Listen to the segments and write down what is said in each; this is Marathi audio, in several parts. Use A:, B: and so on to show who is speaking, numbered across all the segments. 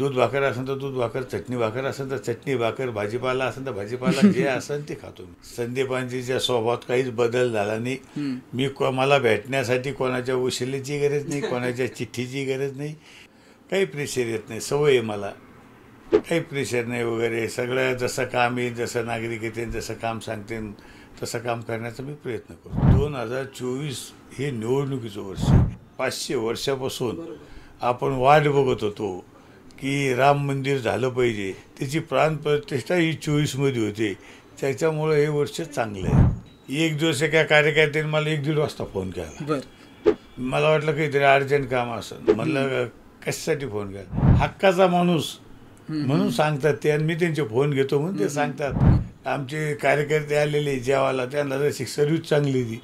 A: दूध भाकर असेल तर दूध भाकर चटणी भाकर असेल तर चटणी भाकर भाजीपाला असेल तर भाजीपाला जे असेल ते खातो मी संदीपांजीच्या स्वभावात काहीच बदल झाला नाही मी मला भेटण्यासाठी कोणाच्या उशिलीची गरज नाही कोणाच्या चिठ्ठीची गरज नाही काही प्रेशर येत नाही सवय आहे मला काही प्रेशर नाही वगैरे सगळं जसं काम येईल जसं नागरिक येते जसं काम सांगते तसं काम करण्याचा मी प्रयत्न करतो दोन हजार चोवीस हे निवडणुकीचं वर्ष पाचशे वर्षापासून आपण वाट बघत होतो की राम मंदिर झालं पाहिजे त्याची प्राणप्रतिष्ठा ही चोवीसमध्ये होते त्याच्यामुळं हे वर्ष चांगलं आहे एक दिवस एका कार्यकर्त्याने मला एक दीड वाजता फोन केला मला वाटलं काहीतरी अर्जंट काम असं म्हणलं कशासाठी फोन केला हक्काचा माणूस म्हणून सांगतात ते आणि मी त्यांचे फोन घेतो म्हणून ते सांगतात आमचे कार्यकर्ते आलेले जेवायला त्यांना जशी सर्व्हिस चांगली दी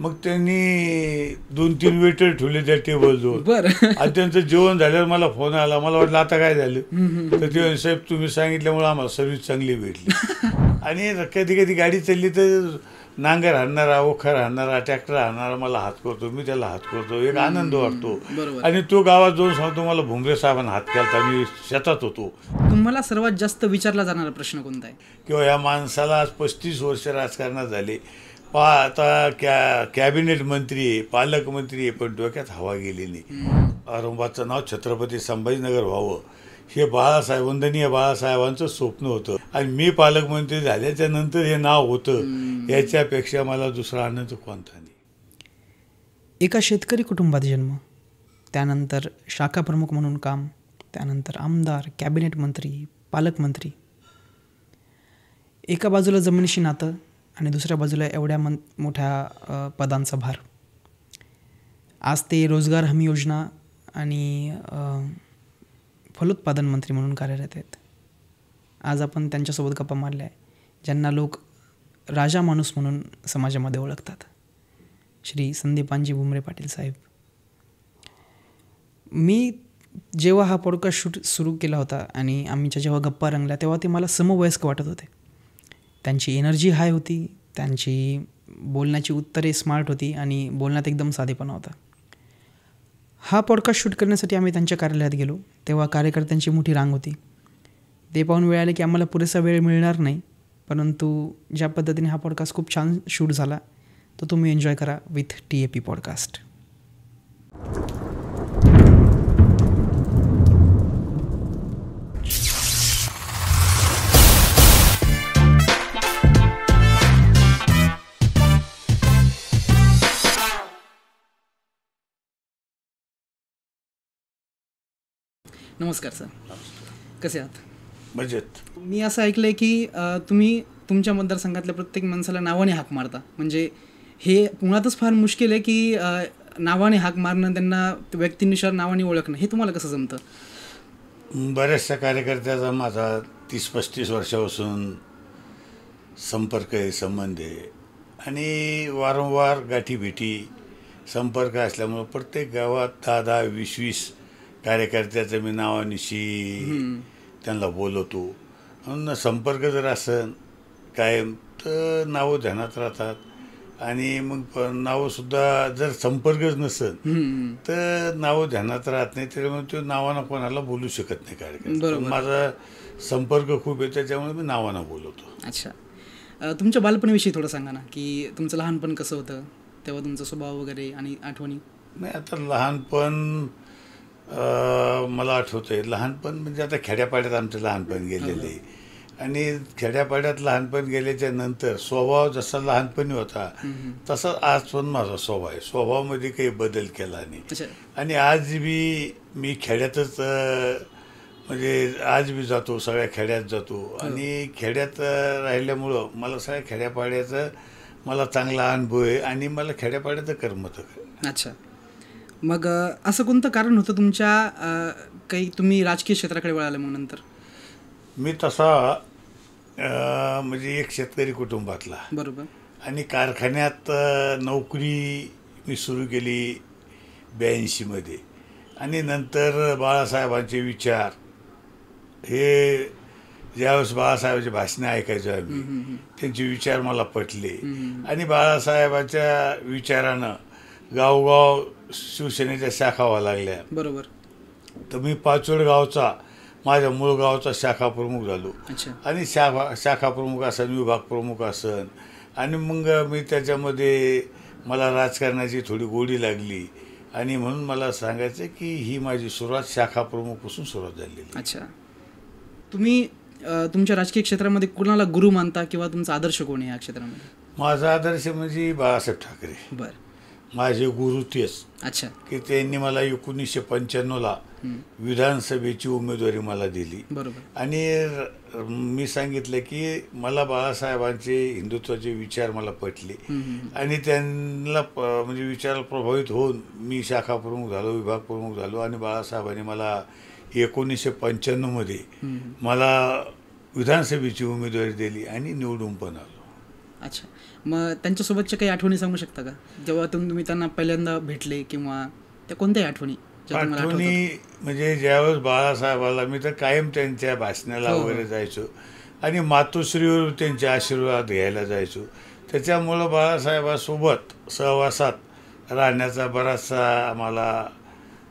A: मग त्यांनी दोन तीन वेटर ठेवले त्या टेबल आणि त्यांचं जेवण झाल्यावर मला फोन आला मला वाटलं आता काय झालं तर ते साहेब तुम्ही सांगितल्यामुळे आम्हाला सर्व्हिस चांगली भेटली आणि कधी कधी गाडी चालली तर नांगर हाणणारा ओखर हाणणारा ट्रॅक्टर हाणणारा मला हात करतो मी त्याला हात करतो एक आनंद वाटतो आणि तो गावात जाऊन सांगतो मला भुमरे साहेबांना हात केला मी शेतात होतो
B: तुम्हाला सर्वात जास्त विचारला जाणारा प्रश्न कोणता आहे
A: किंवा या माणसाला आज पस्तीस वर्ष राजकारणात झाले पा आता कॅ कॅबिनेट मंत्री आहे पालकमंत्री आहे पण डोक्यात हवा गेली नाही औरंगाबादचं नाव छत्रपती संभाजीनगर व्हावं हे बाळासाहेब वंदनीय बाळासाहेबांचं स्वप्न होतं आणि मी पालकमंत्री झाल्याच्या नंतर हे नाव होतं याच्यापेक्षा मला दुसरा आनंद कोणता नाही
B: एका शेतकरी कुटुंबात जन्म त्यानंतर शाखा प्रमुख म्हणून काम त्यानंतर आमदार कॅबिनेट मंत्री पालकमंत्री एका बाजूला जमिनीशी नातं आणि दुसऱ्या बाजूला एवढ्या मन मोठ्या पदांचा भार आज ते रोजगार हमी योजना आणि फलोत्पादन मंत्री म्हणून कार्यरत आहेत आज आपण त्यांच्यासोबत गप्पा मारल्या आहे ज्यांना लोक राजा माणूस म्हणून समाजामध्ये ओळखतात श्री संदीपांजी भुमरे पाटील साहेब मी जेव्हा हा पॉडकास्ट शूट सुरू केला होता आणि आमच्या जेव्हा गप्पा रंगल्या तेव्हा ते मला समवयस्क वाटत होते त्यांची एनर्जी हाय होती त्यांची बोलण्याची उत्तरे स्मार्ट होती आणि बोलण्यात एकदम साधेपणा होता हा पॉडकास्ट शूट करण्यासाठी आम्ही त्यांच्या कार्यालयात गेलो तेव्हा कार्यकर्त्यांची मोठी रांग होती ते पाहून वेळ आले की आम्हाला पुरेसा वेळ मिळणार नाही परंतु ज्या पद्धतीने हा पॉडकास्ट खूप छान शूट झाला तो तुम्ही एन्जॉय करा with T A P podcast
A: नमस्कार सर कसे आहात मजेत
B: मी असं ऐकलं आहे की तुम्ही तुमच्या मतदारसंघातल्या प्रत्येक माणसाला नावाने हाक मारता म्हणजे हे मुळातच फार मुश्किल आहे की नावाने हाक मारणं त्यांना व्यक्तीनुसार नावाने ओळखणं हे तुम्हाला कसं जमतं
A: बऱ्याचशा कार्यकर्त्याचा माझा तीस पस्तीस वर्षापासून संपर्क आहे संबंध आहे आणि वारंवार गाठीभेटी संपर्क असल्यामुळं प्रत्येक गावात दहा दहा वीस वीस कार्यकर्त्याचं मी नावानिशी त्यांना बोलवतो म्हणून संपर्क जर असेल कायम तर नावं ध्यानात राहतात आणि मग नावंसुद्धा जर संपर्कच नसेल तर नावं ध्यानात राहत नाही त्याच्यामुळे तो नावानं कोणाला बोलू शकत नाही कार्यकर्ता माझा संपर्क खूप आहे त्याच्यामुळे मी नावानं बोलवतो अच्छा
B: तुमच्या बालपणीविषयी थोडं सांगा ना की तुमचं लहानपण कसं होतं तेव्हा तुमचा स्वभाव वगैरे आणि
A: आठवणी नाही आता लहानपण मला आठवतं आहे लहानपण म्हणजे आता खेड्यापाड्यात आमचं लहानपण गेलेले आणि खेड्यापाड्यात लहानपण गेल्याच्या नंतर स्वभाव जसा लहानपणी होता तसा आज पण माझा स्वभाव आहे स्वभावामध्ये काही बदल केला नाही आणि आज बी मी खेड्यातच म्हणजे आज बी जातो सगळ्या खेड्यात जातो आणि खेड्यात राहिल्यामुळं मला सगळ्या खेड्यापाड्याचं मला चांगला अनुभव आहे आणि मला खेड्यापाड्याचं करमत अच्छा
B: मग असं कोणतं कारण होतं तुमच्या काही तुम्ही राजकीय क्षेत्राकडे
A: वळाले मग नंतर मी तसा म्हणजे एक शेतकरी कुटुंबातला बरोबर आणि कारखान्यात नोकरी मी सुरू केली ब्याऐंशीमध्ये आणि नंतर बाळासाहेबांचे विचार हे ज्यावेळेस बाळासाहेबांचे भाषणे ऐकायचो आम्ही त्यांचे विचार मला पटले आणि बाळासाहेबांच्या विचारानं गावगाव शिवसेनेच्या शाखा व्हायला लागल्या बरोबर तर मी पाचोड गावचा माझ्या मूळ गावचा शाखा प्रमुख झालो आणि शाखा शाखा प्रमुख असन विभाग प्रमुख असन आणि मग मी त्याच्यामध्ये मला राजकारणाची थोडी गोडी लागली आणि म्हणून मला सांगायचं की ही माझी सुरुवात शाखा प्रमुखपासून सुरुवात झालेली अच्छा
B: तुम्ही तुमच्या राजकीय क्षेत्रामध्ये कुणाला गुरु मानता किंवा तुमचा आदर्श कोण आहे या क्षेत्रामध्ये
A: माझा आदर्श म्हणजे बाळासाहेब ठाकरे बरं माझे गुरु तेच अच्छा की त्यांनी मला एकोणीसशे पंच्याण्णवला विधानसभेची उमेदवारी मला दिली आणि मी सांगितलं की मला बाळासाहेबांचे हिंदुत्वाचे विचार मला पटले आणि त्यांना म्हणजे विचार प्रभावित होऊन मी शाखा प्रमुख झालो विभाग प्रमुख झालो आणि बाळासाहेबांनी मला एकोणीसशे पंच्याण्णवमध्ये मला विधानसभेची उमेदवारी दिली आणि निवडून पण आलो अच्छा
B: मग त्यांच्यासोबतच्या काही आठवणी सांगू शकता का जेव्हा तुम्ही त्यांना पहिल्यांदा
A: भेटले किंवा
B: त्या कोणत्याही आठवणी आठवणी
A: म्हणजे ज्यावेळेस बाळासाहेबाला मी तर कायम त्यांच्या भाषणाला हो, हो. वगैरे जायचो आणि मातोश्रीवर त्यांचे आशीर्वाद घ्यायला जायचो त्याच्यामुळं बाळासाहेबासोबत सहवासात राहण्याचा बराचसा आम्हाला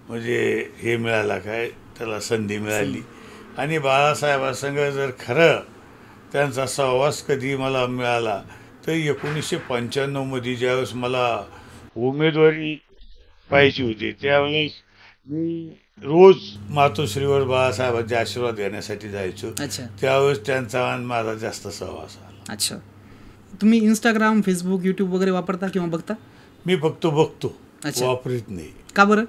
A: म्हणजे हे मिळाला काय त्याला संधी मिळाली आणि बाळासाहेबासंग जर खरं त्यांचा सहवास कधी मला मिळाला तर एकोणीसशे मध्ये ज्यावेळेस मला उमेदवारी पाहिजे होती त्यावेळेस मी रोज मातोश्रीवर बाळासाहेबांचे आशीर्वाद घेण्यासाठी जायचो त्यावेळेस त्यांचा आणि माझा जास्त सहवास आला अच्छा तुम्ही इंस्टाग्राम फेसबुक युट्यूब वगैरे वापरता किंवा बघता मी फक्त बघतो वापरत नाही का बरं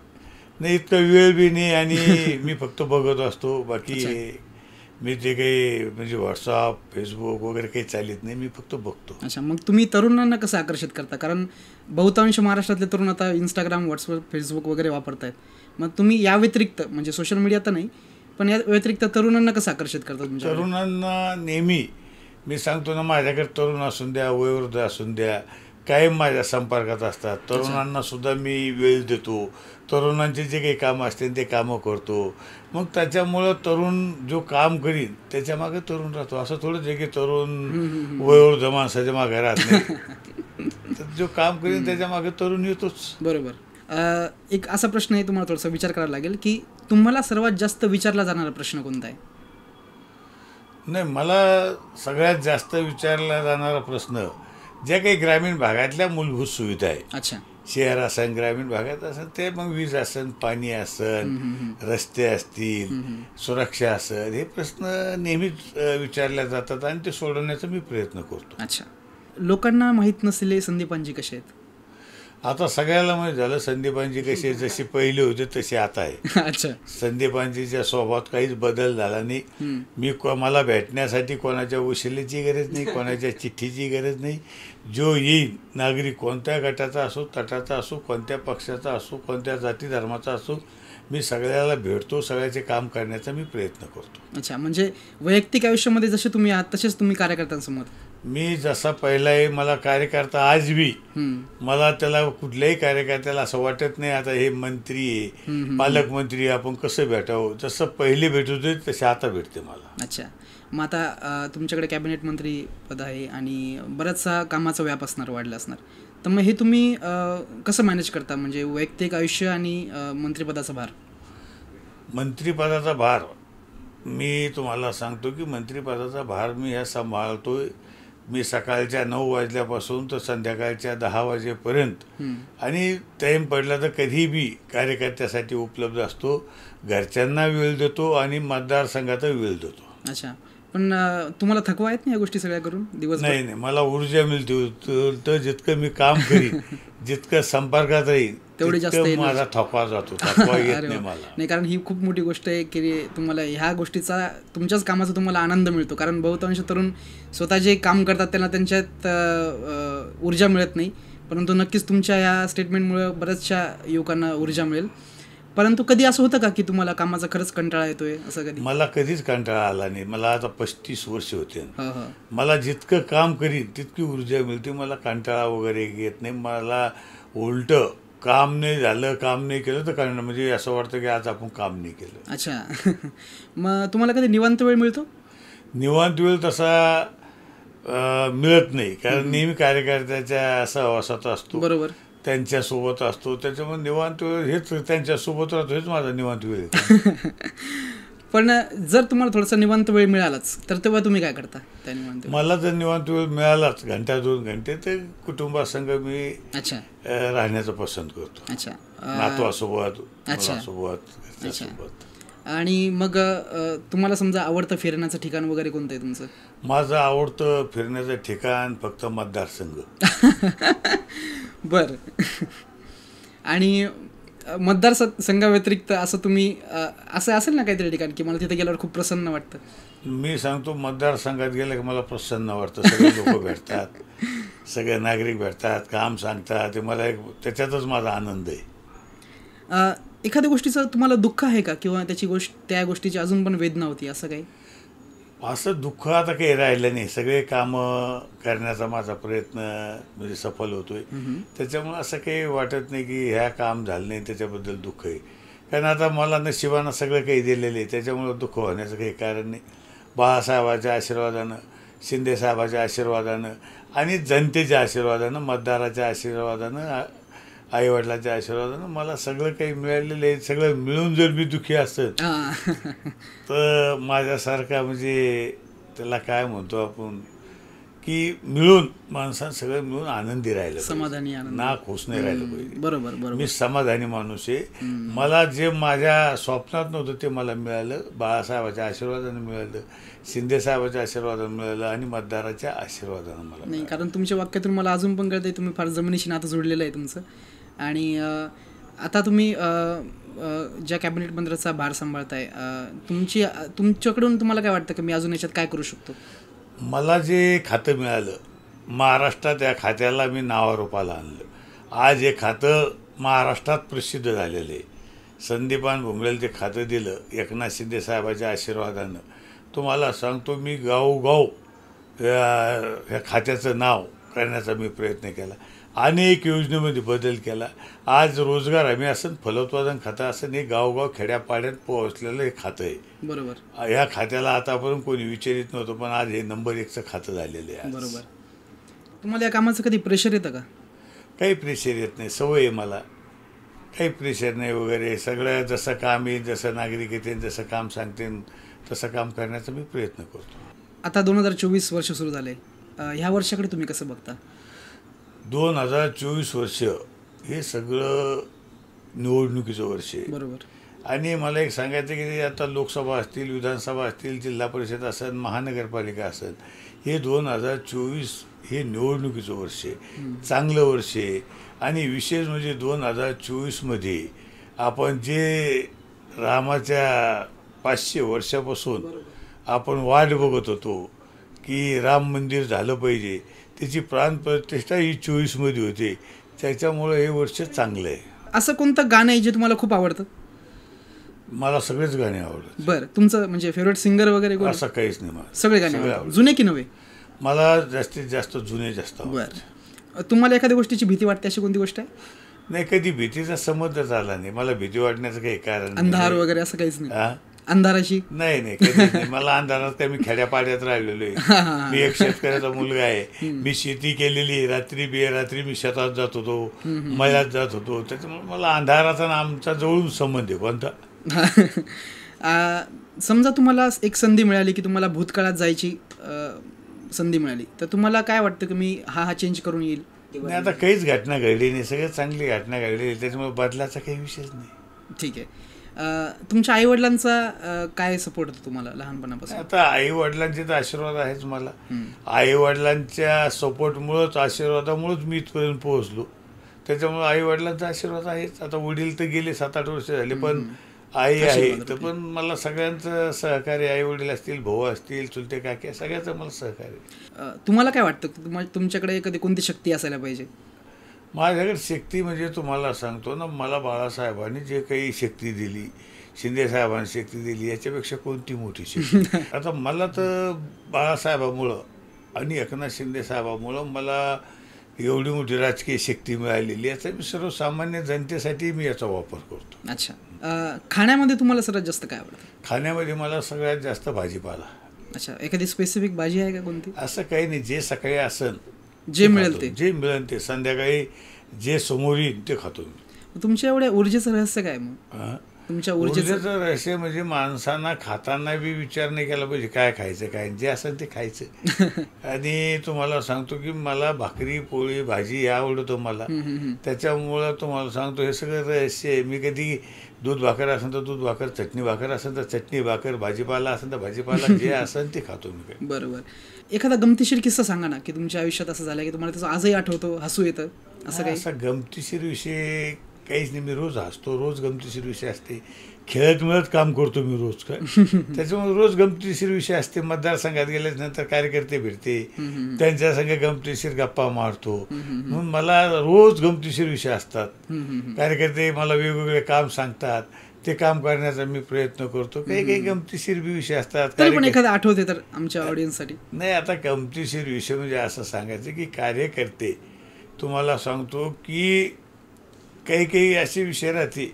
A: नाही इतका वेळ बी नाही आणि मी फक्त बघत असतो बाकी मी जे काही म्हणजे व्हॉट्सअप फेसबुक वगैरे काही चालत नाही मी फक्त बघतो अच्छा मग
B: तुम्ही तरुणांना कसं आकर्षित करता कारण बहुतांश महाराष्ट्रातले तरुण आता इंस्टाग्राम व्हॉट्सअप फेसबुक वगैरे वापरतायत मग तुम्ही या व्यतिरिक्त म्हणजे सोशल मीडिया तर नाही पण या व्यतिरिक्त
A: तरुणांना कसं आकर्षित करता तरुणांना नेहमी मी सांगतो ना माझ्याकडे तरुण असून द्या वयोवृद्ध असून द्या कायम माझ्या संपर्कात असतात तरुणांना सुद्धा मी वेळ देतो तरुणांचे जे काही कामं असतील ते कामं करतो मग त्याच्यामुळं तरुण जो काम करीन त्याच्या मागे तरुण राहतो असं थोडं जे काही तरुण वयोळ जमा सजमा घरात नाही जो काम करीन त्याच्या मागे तरुण येतोच
B: बरोबर एक असा प्रश्न आहे तुम्हाला थोडासा विचार करावा लागेल की तुम्हाला सर्वात जास्त विचारला जाणारा प्रश्न कोणता आहे
A: नाही मला सगळ्यात जास्त विचारला जाणारा प्रश्न ज्या काही ग्रामीण भागातल्या मूलभूत सुविधा आहे अच्छा शहर असन ग्रामीण भागात असन ते मग वीज असन पाणी असन रस्ते असतील सुरक्षा असन हे प्रश्न नेहमीच विचारल्या जातात आणि ते सोडवण्याचा मी प्रयत्न करतो अच्छा
B: लोकांना माहीत नसलेले संदीपांजी कसे आहेत
A: आता सगळ्याला म्हणजे झालं संदीपांची कशी जशी पहिली होते तशी आता आहे अच्छा संदीपांजीच्या स्वभावात काहीच बदल झाला नाही मी मला भेटण्यासाठी कोणाच्या उशिलेची गरज नाही कोणाच्या चिठ्ठीची गरज नाही जो येईल नागरिक कोणत्या गटाचा असो तटाचा असो कोणत्या पक्षाचा असो कोणत्या जाती धर्माचा असो मी सगळ्याला भेटतो सगळ्याचे काम करण्याचा मी प्रयत्न करतो अच्छा म्हणजे वैयक्तिक आयुष्यामध्ये जसे तुम्ही आहात तसेच तुम्ही कार्यकर्त्यांसमोर मी जसा आहे मला कार्यकर्ता आज बी मला त्याला कुठल्याही कार्यकर्त्याला असं वाटत नाही आता हे मंत्री आहे पालकमंत्री आपण कसं भेटावं जसं पहिले भेटत होते तसे आता भेटते मला अच्छा
B: मग आता तुमच्याकडे कॅबिनेट मंत्री पद आहे आणि बराचसा कामाचा व्याप असणार वाढला असणार तर मग हे तुम्ही कसं मॅनेज करता म्हणजे वैयक्तिक आयुष्य आणि मंत्रिपदाचा भार
A: मंत्रिपदाचा भार मी तुम्हाला सांगतो की मंत्रिपदाचा भार मी ह्या सांभाळतोय मी सकाळच्या नऊ वाजल्यापासून तर संध्याकाळच्या दहा वाजेपर्यंत आणि टाईम पडला तर कधी बी कार्यकर्त्यासाठी उपलब्ध असतो घरच्यांना वेळ देतो आणि मतदारसंघाचा वेळ देतो अच्छा
B: पण तुम्हाला थकवा येत नाही या गोष्टी सगळ्या करून
A: दिवस नाही नाही मला ऊर्जा मिळते जितकं मी काम करीन जितकं संपर्कात राहील तेवढे जास्त माझा थकवा जातो नाही
B: कारण ही खूप मोठी गोष्ट आहे की तुम्हाला ह्या गोष्टीचा तुमच्याच कामाचा तुम्हाला आनंद मिळतो कारण बहुतांश तरुण स्वतः जे काम करतात त्यांना त्यांच्यात ऊर्जा मिळत नाही परंतु नक्कीच तुमच्या या स्टेटमेंटमुळे बऱ्याचशा युवकांना ऊर्जा मिळेल परंतु कधी असं होतं का की तुम्हाला कामाचा खरंच कंटाळा येतोय असं कधी
A: मला कधीच कंटाळा आला नाही मला आता पस्तीस वर्ष होते मला जितकं काम करीन तितकी ऊर्जा मिळते मला कंटाळा वगैरे येत नाही मला उलट काम नाही झालं काम नाही केलं तर कारण म्हणजे असं वाटतं की आज आपण काम नाही
B: केलं अच्छा मग तुम्हाला कधी निवांत वेळ मिळतो
A: निवांत वेळ तसा मिळत नाही कारण नेहमी कार्यकर्त्याच्या असा असाच असतो बरोबर त्यांच्यासोबत असतो त्याच्यामुळे निवांत वेळ हेच त्यांच्यासोबत राहतो हेच माझा निवांत वेळ
B: पण जर तुम्हाला थोडासा निवांत वेळ मिळालाच तर तेव्हा तुम्ही काय करता
A: मला जर निवांत वेळ मिळालाच घंटा दोन घंटे ते कुटुंबासंग मी राहण्याचं पसंत करतो अच्छा नातवासोबत सोबत
B: आणि मग तुम्हाला समजा आवडतं फिरण्याचं ठिकाण वगैरे कोणतं आहे तुमचं
A: माझं आवडतं फिरण्याचं ठिकाण फक्त मतदारसंघ
B: बर आणि मतदार संघाव्यतिरिक्त असं तुम्ही असं असेल ना काहीतरी ठिकाण की मला तिथे गेल्यावर
A: खूप प्रसन्न वाटतं मी सांगतो मतदारसंघात गेलं की मला प्रसन्न वाटतं सगळे लोक भेटतात सगळे नागरिक भेटतात काम सांगतात ते मला एक त्याच्यातच माझा आनंद आहे
B: एखाद्या गोष्टीचं तुम्हाला दुःख आहे का किंवा त्याची गोष्ट त्या गोष्टीची अजून पण वेदना होती असं काही
A: असं दुःख आता काही राहिलं नाही सगळे कामं करण्याचा माझा प्रयत्न म्हणजे सफल होतोय त्याच्यामुळे असं काही वाटत नाही की ह्या काम झालं नाही त्याच्याबद्दल दुःख आहे कारण आता मला नशिबानं सगळं काही दिलेलं आहे त्याच्यामुळं दुःख होण्याचं काही कारण नाही बाळासाहेबाच्या आशीर्वादानं शिंदेसाहेबाच्या आशीर्वादानं आणि जनतेच्या आशीर्वादानं मतदाराच्या आशीर्वादानं आई वडिलांच्या आशीर्वादानं मला सगळं काही मिळालेलं आहे सगळं मिळून जर मी दुखी असत तर माझ्यासारखा म्हणजे त्याला काय म्हणतो आपण की मिळून माणसानं सगळं मिळून आनंदी राहिलं समाधानी ना खुश नाही राहिलं पाहिजे बरोबर बरोबर मी समाधानी माणूस आहे मला जे माझ्या स्वप्नात नव्हतं ते मला मिळालं बाळासाहेबाच्या आशीर्वादाने मिळालं शिंदे साहेबाच्या आशीर्वादाने मिळालं आणि मतदाराच्या आशीर्वादानं मला नाही
B: कारण तुमच्या वाक्यातून मला अजून पण कळतंय तुम्ही फार जमिनीशी नातं जोडलेलं आहे तुमचं आणि आता तुम्ही ज्या कॅबिनेट मंत्र्याचा भार सांभाळताय तुमची तुमच्याकडून तुम्हाला काय वाटतं की मी अजून याच्यात काय करू शकतो
A: मला जे खातं मिळालं महाराष्ट्रात या खात्याला मी नावारूपाला आणलं आज हे खातं महाराष्ट्रात प्रसिद्ध झालेलं आहे संदीपान भुमरेल ते खातं दिलं एकनाथ शिंदे साहेबाच्या आशीर्वादानं तुम्हाला सांगतो मी गाव ह्या खात्याचं नाव करण्याचा मी प्रयत्न केला अनेक योजनेमध्ये बदल केला आज रोजगार हमी असं फलोत्पादन खातं असं हे गावगाव खेड्यापाड्यात पोहोचलेलं हे खातं आहे बरोबर ह्या खात्याला आतापर्यंत कोणी विचारित नव्हतं पण आज हे नंबर एकचं खातं झालेलं आहे बरोबर
B: तुम्हाला या कामाचं कधी प्रेशर येतं का
A: काही प्रेशर येत नाही सवय आहे मला काही प्रेशर नाही वगैरे सगळं जसं काम येईल जसं नागरिक येते जसं काम सांगते तसं काम करण्याचा मी प्रयत्न करतो
B: आता दोन हजार चोवीस वर्ष सुरू झाले ह्या वर्षाकडे
A: तुम्ही कसं बघता दोन हजार चोवीस वर्ष हे सगळं निवडणुकीचं वर्ष आहे बरोबर आणि मला एक सांगायचं की आता लोकसभा असतील विधानसभा असतील जिल्हा परिषद असेल महानगरपालिका असेल हे दोन हजार चोवीस हे निवडणुकीचं वर्ष आहे चांगलं वर्ष आहे आणि विशेष म्हणजे दोन हजार चोवीसमध्ये आपण जे रामाच्या पाचशे वर्षापासून आपण वाट बघत होतो की राम मंदिर झालं पाहिजे त्याची प्राण प्रतिष्ठा ही मध्ये होते त्याच्यामुळं हे वर्ष चांगलं आहे असं
B: कोणतं गाणं आहे जे तुम्हाला खूप आवडतं
A: मला सगळेच गाणे आवडतात बरं तुमचं म्हणजे फेवरेट सिंगर वगैरे असं काहीच नाही मला सगळे गाणे जुने की नवे मला जास्तीत जास्त जुने जास्त बरं
B: तुम्हाला एखाद्या गोष्टीची भीती वाटते अशी कोणती गोष्ट आहे
A: नाही कधी भीतीचा समज आला नाही मला भीती वाटण्याचं काही कारण अंधार वगैरे असं काहीच नाही अंधाराशी नाही नाही मला अंधारात काय मी खेड्यापाड्यात राहिलेलो आहे मी एक शेतकऱ्याचा मुलगा आहे मी शेती केलेली रात्री बिया रात्री मी शेतात जात होतो मयात जात होतो त्याच्यामुळे मला अंधाराचा आमचा जवळून संबंध आहे कोणता समजा
B: तुम्हाला एक संधी मिळाली की तुम्हाला भूतकाळात जायची संधी मिळाली तर तुम्हाला काय वाटतं की मी हा हा चेंज करून येईल
A: नाही आता काहीच घटना घडली नाही सगळ्यात चांगली घटना घडली त्याच्यामुळे
B: बदलाचा काही विषयच नाही ठीक आहे तुमच्या आई वडिलांचा काय सपोर्ट होता
A: तुम्हाला लहानपणापासून आता आई वडिलांचे तर आशीर्वाद आहेच मला आई वडिलांच्या सपोर्टमुळंच आशीर्वादामुळंच मी इथपर्यंत पोहोचलो त्याच्यामुळे आई वडिलांचा आशीर्वाद आहेच आता वडील तर गेले सात आठ वर्ष झाले पण आई आहे तर पण मला सगळ्यांचं सहकार्य आई वडील असतील भाऊ असतील चुलते काके सगळ्याचं मला सहकार्य तुम्हाला काय वाटतं तुमच्याकडे कधी कोणती शक्ती असायला पाहिजे माझ्याकडे शक्ती म्हणजे तुम्हाला सांगतो ना मला बाळासाहेबांनी जे काही शक्ती दिली शिंदे साहेबांनी शक्ती दिली याच्यापेक्षा कोणती मोठी शक्ती आता मला तर बाळासाहेबामुळं आणि एकनाथ शिंदेसाहेबामुळं मला एवढी मोठी राजकीय शक्ती मिळालेली याचा मी सर्वसामान्य जनतेसाठी मी याचा वापर करतो अच्छा खाण्यामध्ये तुम्हाला सर्वात जास्त काय आवडतं खाण्यामध्ये मला सगळ्यात जास्त भाजीपाला अच्छा एखादी स्पेसिफिक भाजी आहे का कोणती असं काही नाही जे सकाळी असेल जे मिळेल ते जे मिळेल ते संध्याकाळी जे समोर येईल ते खातो
B: तुमच्या एवढ्या ऊर्जेचं रहस्य काय मग तुमच्या ऊर्जेचं
A: रहस्य म्हणजे माणसांना खाताना बी विचार नाही केला पाहिजे काय खायचं काय जे असेल ते खायचं आणि तुम्हाला सांगतो की मला भाकरी पोळी भाजी या आवडतो मला त्याच्यामुळं तुम्हाला सांगतो हे सगळं रहस्य आहे मी कधी दूध भाकर असेल तर दूध भाकर चटणी भाकर असेल तर चटणी भाकर भाजीपाला असेल तर भाजीपाला जे असेल ते खातो मी बरोबर
B: एखादा गमतीशीर किस्सा सांगा ना की तुमच्या आयुष्यात
A: असं झालं की तुम्हाला त्याचं आजही आठवतो हसू येतं असं काही असा गमतीशीर विषय काहीच नाही मी रोज हसतो रोज गमतीशीर विषय असते खेळत मिळत काम करतो मी रोज का त्याच्यामुळे रोज गमतीशीर विषय असते मतदार मतदारसंघात गेल्यानंतर कार्यकर्ते भेटते त्यांच्या संघ गमतीशीर गप्पा मारतो म्हणून मला रोज गमतीशीर विषय असतात कार्यकर्ते मला वेगवेगळे काम सांगतात ते काम करण्याचा मी प्रयत्न करतो काही काही गमतीशीर बी विषय असतात पण एखादा आठवते तर आमच्या ऑडियन्ससाठी नाही आता गमतीशीर विषय म्हणजे असं सांगायचं की कार्यकर्ते तुम्हाला सांगतो की काही काही असे विषय राहते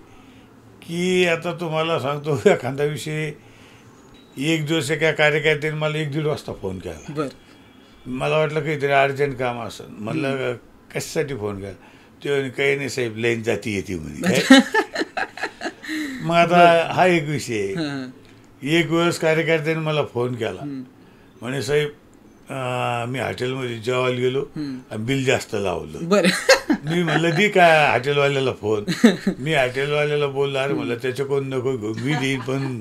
A: की आता तुम्हाला सांगतो एखादा विषय एक दिवस एका कार्यकर्त्याने मला एक दीड वाजता फोन केला मला वाटलं काहीतरी अर्जंट काम असं म्हणलं कशासाठी फोन केला ते काही नाही साहेब लाईन जाती येते म्हणजे मग आता हा एक विषय आहे एक वेळेस कार्यकर्त्याने मला फोन केला म्हणे साहेब मी हॉटेलमध्ये जेवायला गेलो बिल जास्त लावलं मी म्हटलं दे काय हॉटेलवाल्याला फोन मी हॉटेलवाल्याला बोललो अरे म्हटलं त्याच्या कोण नको मी देईन पण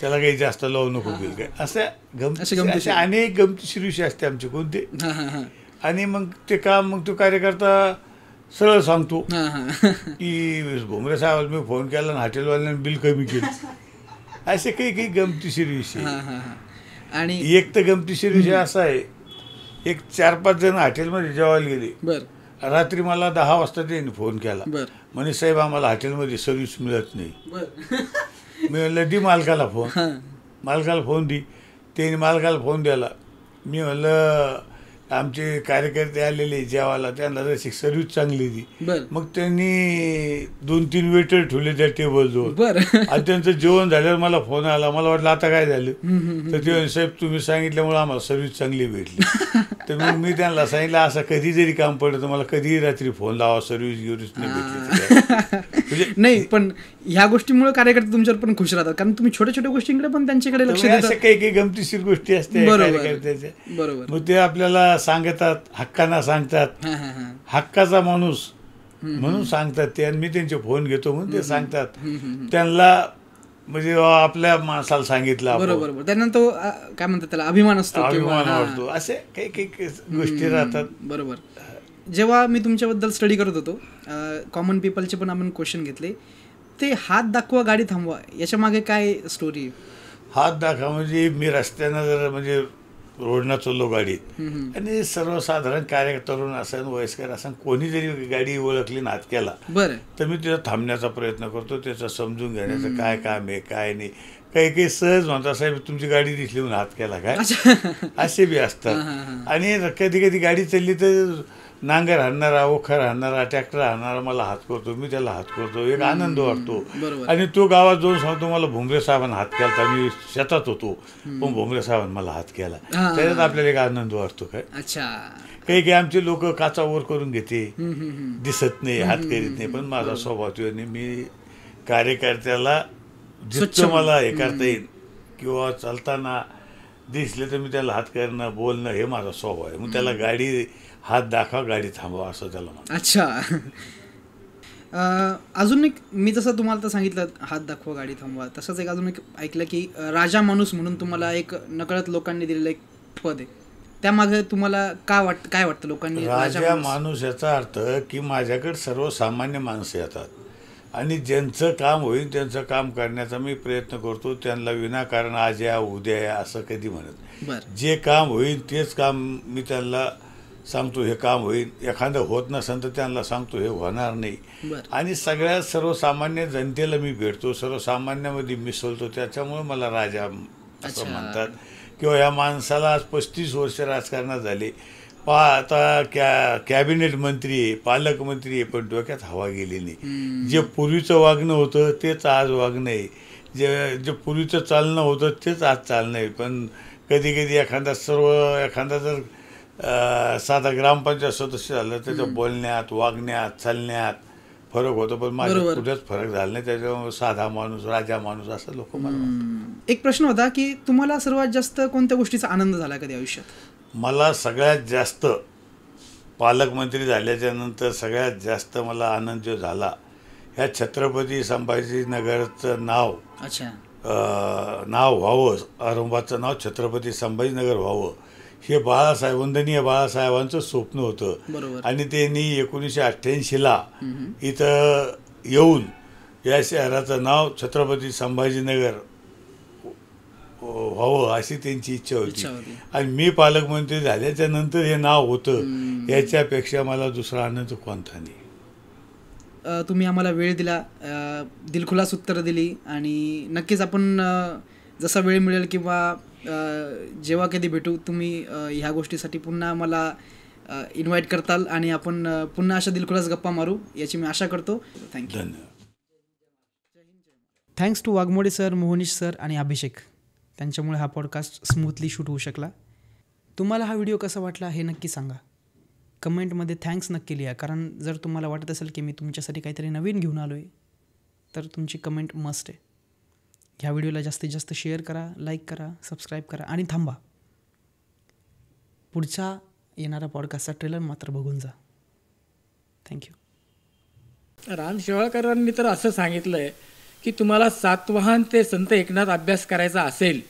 A: त्याला काही जास्त लावू नको बिल काय असं गमती अनेक गमतीशीर विषय असते आमचे कोणते आणि मग ते काम मग तो कार्यकर्ता सरळ सांगतो की भोमरे साहेब मी फोन केला आणि हॉटेलवाल्याने बिल कमी केलं असे काही काही गमतीशीर विषय आणि एक तर गमतीशीर विषय असा आहे एक चार पाच जण हॉटेलमध्ये जेवायला गेले रात्री मला दहा वाजता त्यांनी फोन केला म्हणे साहेब आम्हाला हॉटेलमध्ये सर्व्हिस मिळत नाही
B: मी
A: म्हणलं दी मालकाला फोन मालकाला फोन दी त्यांनी मालकाला फोन द्यायला मी म्हणलं आमचे कार्यकर्ते आलेले जेवायला त्यांना जशी सर्व्हिस चांगली ती मग त्यांनी दोन तीन वेटर ठेवले त्या टेबलजवळ आणि त्यांचं जेवण झाल्यावर मला फोन आला मला वाटलं आता काय झालं तर ते साहेब तुम्ही सांगितल्यामुळे आम्हाला सर्व्हिस चांगली भेटली तर मग मी त्यांना सांगितलं असं कधी जरी काम पडलं तर मला कधीही रात्री फोन लावा सर्व्हिस म्हणजे घेऊन
B: नाही पण ह्या गोष्टीमुळे कार्यकर्ते तुमच्यावर पण खुश राहतात कारण तुम्ही छोट्या छोट्या गोष्टींकडे पण त्यांच्याकडे लक्ष असे
A: काही काही गमतीशीर गोष्टी असते कार्यकर्त्याच्या बरोबर मग ते आपल्याला सांगतात हक्कांना सांगतात हक्काचा माणूस म्हणून सांगतात ते आणि मी त्यांचे फोन घेतो म्हणून ते सांगतात त्यांना म्हणजे आपल्या माणसाला सांगितलं बरोबर
B: त्यांना तो काय म्हणतात त्याला अभिमान असतो अभिमान वाटतो असे काही काही गोष्टी राहतात बरोबर जेव्हा मी तुमच्याबद्दल स्टडी करत होतो कॉमन पीपलचे पण आपण क्वेश्चन घेतले ते हात दाखवा गाडी थांबवा याच्या मागे काय स्टोरी
A: हात दाखवा म्हणजे मी रस्त्यानं जर म्हणजे रोडनं चाललो गाडीत आणि सर्वसाधारण कार्य तरुण असन वयस्कर असन कोणी जरी गाडी ओळखली नात केला तर मी तिला थांबण्याचा प्रयत्न करतो त्याचं समजून घेण्याचं काय काम आहे काय नाही काही काही सहज म्हणतात साहेब तुमची गाडी दिसली म्हणून हात केला काय असे बी असतात आणि कधी कधी गाडी चालली तर नांगर हाणणारा ओखर हाणणारा ट्रॅक्टर हाणणारा मला हात करतो मी त्याला हात करतो एक आनंद वाटतो आणि तो गावात जाऊन सांगतो मला भोंगरे साहेबांना हात केला मी शेतात होतो पण भोंगरे साहेबांना मला हात केला त्याच्यात आपल्याला एक आनंद वाटतो काय काही काही आमचे लोक काचावर करून घेते दिसत नाही हात करीत नाही पण माझा स्वभाव मी कार्यकर्त्याला जितकं मला हे करता येईल किंवा चालताना दिसले तर मी त्याला हात करणं बोलणं हे माझा स्वभाव आहे मग त्याला गाडी हात दाखवा गाडी थांबवा असं त्याला म्हणतो
B: अच्छा अजून एक मी जसं तुम्हाला तर सांगितलं हात दाखवा गाडी थांबवा तसंच एक अजून एक ऐकलं की राजा माणूस म्हणून तुम्हाला एक नकळत लोकांनी दिलेलं एक पद आहे मागे तुम्हाला का वाट काय वाटतं लोकांनी राजा माणूस
A: याचा अर्थ की माझ्याकडे सर्वसामान्य माणसं येतात आणि ज्यांचं काम होईल त्यांचं काम करण्याचा मी प्रयत्न करतो त्यांना विनाकारण आज या उद्या या असं कधी म्हणत जे काम होईल तेच काम मी त्यांना सांगतो हे काम होईल एखादं होत नसेल तर त्यांना सांगतो हे होणार नाही आणि सगळ्या सर्वसामान्य जनतेला मी भेटतो सर्वसामान्यामध्ये मिसळतो त्याच्यामुळे मला राजा असं म्हणतात किंवा या माणसाला आज पस्तीस वर्ष राजकारणात झाले पा आता कॅ कॅबिनेट मंत्री पालकमंत्री आहे पण डोक्यात हवा गेली नाही जे पूर्वीचं वागणं होतं तेच आज वागणं आहे जे जे पूर्वीचं चालणं होतं तेच आज चालणं आहे पण कधी कधी एखादा सर्व एखादा जर साधा ग्रामपंचायत सदस्य झालं त्याच्या बोलण्यात वागण्यात चालण्यात फरक होतो पण माझ्या कुठेच फरक झाला नाही त्याच्यामुळे साधा माणूस राजा माणूस असं लोक
B: मला एक प्रश्न होता की तुम्हाला सर्वात जास्त कोणत्या गोष्टीचा आनंद झाला कधी आयुष्यात
A: मला सगळ्यात जास्त पालकमंत्री झाल्याच्यानंतर सगळ्यात जास्त मला आनंद जो झाला ह्या छत्रपती संभाजीनगरचं नाव अच्छा नाव व्हावं आरंभाचं नाव छत्रपती संभाजीनगर व्हावं हे बाळासाहेब वंदनीय बाळासाहेबांचं स्वप्न होतं आणि त्यांनी एकोणीसशे अठ्ठ्याऐंशीला इथं येऊन या शहराचं नाव छत्रपती संभाजीनगर व्हावं हो, हो, अशी त्यांची इच्छा होती आणि मी पालकमंत्री झाल्याच्या नंतर हे नाव होतं याच्यापेक्षा मला दुसरा आनंद कोणता नाही
B: तुम्ही आम्हाला वेळ दिला दिलखुलास उत्तरं दिली आणि नक्कीच आपण जसा वेळ मिळेल किंवा जेव्हा कधी भेटू तुम्ही ह्या गोष्टीसाठी पुन्हा मला इन्व्हाइट करताल आणि आपण पुन्हा अशा दिलखुलास गप्पा मारू याची मी आशा करतो थँक्यू धन्यवाद thanks to Waghmode sir Mohnish sir आणि अभिषेक त्यांच्यामुळे हा पॉडकास्ट स्मूथली शूट होऊ शकला तुम्हाला हा व्हिडिओ कसा वाटला हे नक्की सांगा कमेंटमध्ये थँक्स नक्की लिहा कारण जर तुम्हाला वाटत असेल की मी तुमच्यासाठी काहीतरी नवीन घेऊन आलो आहे तर तुमची कमेंट मस्ट आहे ह्या व्हिडिओला जास्तीत जास्त शेअर करा लाईक करा सबस्क्राईब करा आणि थांबा पुढचा येणारा पॉडकास्टचा ट्रेलर मात्र बघून जा थँक्यू
C: राम शिवाळकरांनी तर असं सांगितलं आहे की तुम्हाला सातवाहन ते संत एकनाथ अभ्यास करायचा असेल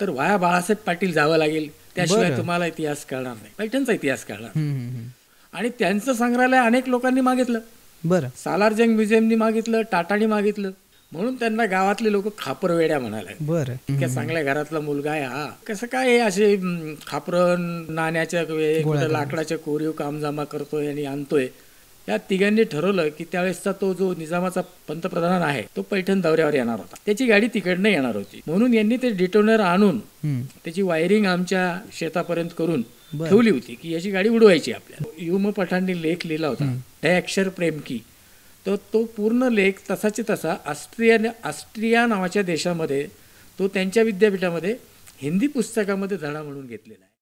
C: तर वाया बाळासाहेब पाटील जावं लागेल त्याशिवाय तुम्हाला इतिहास कळणार नाही पैठणचा इतिहास कळणार आणि त्यांचं संग्रहालय अनेक लोकांनी मागितलं बरं सालारजंग म्युझियमनी मागितलं टाटानी मागितलं म्हणून त्यांना गावातले लोक खापरवेड्या म्हणाले बरं इतक्या चांगल्या घरातला मुलगा आहे हा कसं काय असे खापर नाण्याच्या लाकडाच्या कोरीव काम जमा करतोय आणि आणतोय या तिघांनी ठरवलं की त्यावेळेसचा तो जो निजामाचा पंतप्रधान आहे तो पैठण दौऱ्यावर येणार होता त्याची गाडी तिकडनं येणार होती म्हणून यांनी ते डिटोनर आणून त्याची वायरिंग आमच्या शेतापर्यंत करून ठेवली होती की याची गाडी उडवायची आपल्याला युम पठाणने लेख लिहिला होता अक्षर प्रेम की तर तो पूर्ण लेख तसाच्या तसा ऑस्ट्रिया ऑस्ट्रिया नावाच्या देशामध्ये तो त्यांच्या विद्यापीठामध्ये हिंदी पुस्तकामध्ये धडा म्हणून घेतलेला आहे